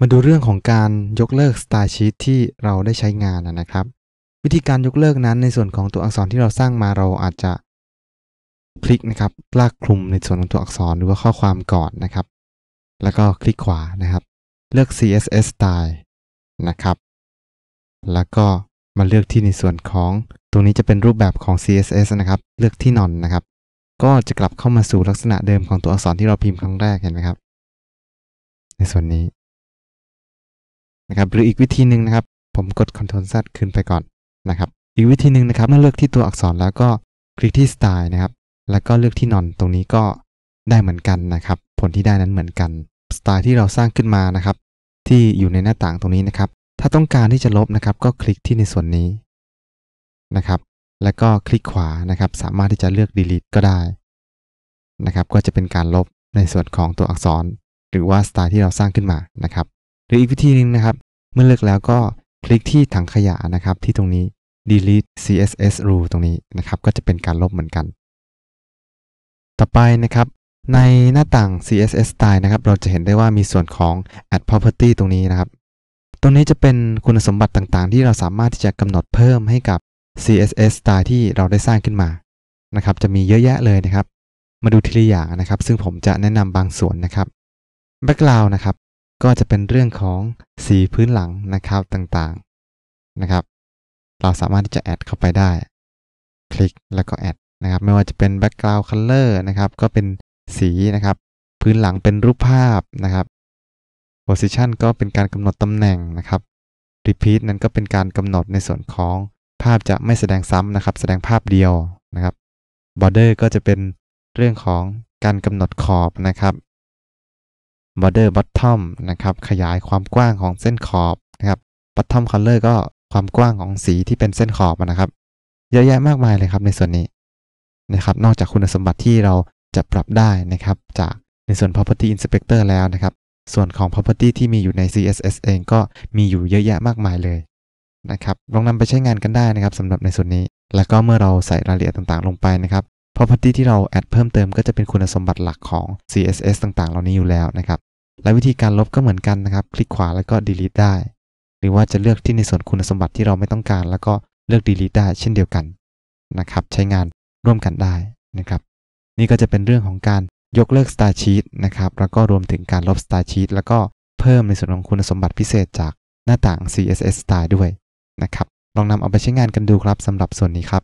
มาดูเรื่องของการยกเลิกสไตล์ชีทที่เราได้ใช้งานนะครับ วิธีการยกเลิกนั้นในส่วนของตัวอักษรที่เราสร้างมาเราอาจจะ คลิกนะครับลากคลุมในส่วนของตัวอักษรหรือว่าข้อความก่อนนะครับ แล้วก็คลิกขวานะครับ เลือก CSS Style นะครับ แล้วก็มาเลือกที่ในส่วนของตรงนี้จะเป็นรูปแบบของ CSS นะครับ เลือกที่นอนนะครับ ก็จะกลับเข้ามาสู่ลักษณะเดิมของตัวอักษรที่เราพิมพ์ครั้งแรกเห็นไหมครับ ในส่วนนี้นะครับหรืออีกวิธีหนึ่งนะครับผมกด Ctrl Z ขึ้นไปก่อนนะครับ อีกวิธีหนึ่งนะครับเมื่อเลือกที่ตัวอักษรแล้วก็คลิกที่สไตล์นะครับแล้วก็เลือกที่นอนตรงนี้ก็ได้เหมือนกันนะครับ ผลที่ได้นั้นเหมือนกันสไตล์ที่เราสร้างขึ้นมานะครับที่อยู่ในหน้าต่างตรงนี้นะครับ ถ้าต้องการที่จะลบนะครับ ก็คลิกที่ในส่วนนี้นะครับ แล้วก็คลิกขวานะครับ สามารถที่จะเลือก delete ก็ได้ นะครับ ก็จะเป็นการลบในส่วนของตัวอักษรหรือว่าสไตล์ที่เราสร้างขึ้นมานะครับหรืออีกวิธีหนึ่งนะครับ เมื่อเลือกแล้วก็คลิกที่ถังขยะนะครับที่ตรงนี้ delete css rule ตรงนี้นะครับ ก็จะเป็นการลบเหมือนกัน ต่อไปนะครับในหน้าต่าง css style นะครับเราจะเห็นได้ว่ามีส่วนของ add property ตรงนี้นะครับ ตรงนี้จะเป็นคุณสมบัติต่างๆ ที่เราสามารถที่จะกำหนดเพิ่มให้กับ css style ที่เราได้สร้างขึ้นมานะครับ จะมีเยอะแยะเลยนะครับ มาดูทีละอย่างนะครับ ซึ่งผมจะแนะนำบางส่วนนะครับ background นะครับก็จะเป็นเรื่องของสีพื้นหลังนะครับต่างๆนะครับ เราสามารถที่จะแอดเข้าไปได้ คลิกแล้วก็แอดนะครับ ไม่ว่าจะเป็น background color นะครับ ก็เป็นสีนะครับ พื้นหลังเป็นรูปภาพนะครับ position ก็เป็นการกำหนดตำแหน่งนะครับ repeat นั้นก็เป็นการกำหนดในส่วนของภาพจะไม่แสดงซ้ำนะครับ แสดงภาพเดียวนะครับ border ก็จะเป็นเรื่องของการกำหนดขอบนะครับ border bottom นะครับ ขยายความกว้างของเส้นขอบนะครับ bottom color ก็ความกว้างของสีที่เป็นเส้นขอบนะครับ เยอะแยะมากมายเลยครับ ในส่วนนี้ นะครับ นอกจากคุณสมบัติที่เราจะปรับได้นะครับ จากในส่วน property inspector แล้วนะครับ ส่วนของ property ที่มีอยู่ใน CSS เองก็มีอยู่เยอะแยะมากมายเลยนะครับลองนำไปใช้งานกันได้นะครับสำหรับในส่วนนี้ แล้วก็เมื่อเราใส่รายละเอียดต่าง ๆ ลงไปนะครับ property ที่เราแอดเพิ่มเติมก็จะเป็นคุณสมบัติหลักของ CSS ต่างๆ เหล่านี้อยู่แล้วนะครับและวิธีการลบก็เหมือนกันนะครับ คลิกขวาแล้วก็ delete ได้ หรือว่าจะเลือกที่ในส่วนคุณสมบัติที่เราไม่ต้องการแล้วก็เลือก delete ได้เช่นเดียวกันนะครับ ใช้งานร่วมกันได้นะครับ นี่ก็จะเป็นเรื่องของการยกเลิก star sheet นะครับ แล้วก็รวมถึงการลบ star sheet แล้วก็เพิ่มในส่วนของคุณสมบัติพิเศษจากหน้าต่าง css style ด้วยนะครับ ลองนำเอาไปใช้งานกันดูครับสำหรับส่วนนี้ครับ